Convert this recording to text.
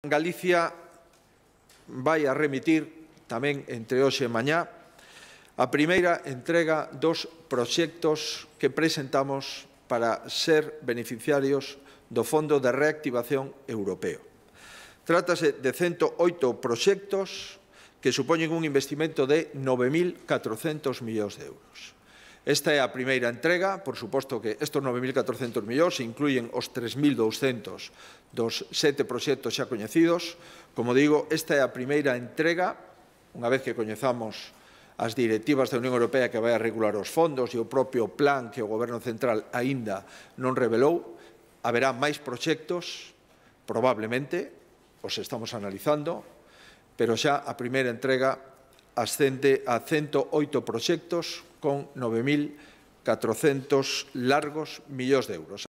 Galicia vai a remitir tamén entre hoxe e mañá a primeira entrega dos proxectos que presentamos para ser beneficiarios do Fondo de Reactivación Europeo. Trátase de 108 proxectos que supoñen un investimento de 9.400 millóns de euros. Esta é a primeira entrega, por suposto que estes 9.400 millóns incluyen os 3.200 dos sete proxectos xa coñecidos. Como digo, esta é a primeira entrega, unha vez que coñezamos as directivas da Unión Europea que vai a regular os fondos e o propio plan que o Goberno Central aínda non revelou, haberá máis proxectos, probablemente, os estamos analizando, pero xa a primeira entrega ascende a 108 proxectos con 9.400 largos millóns de euros.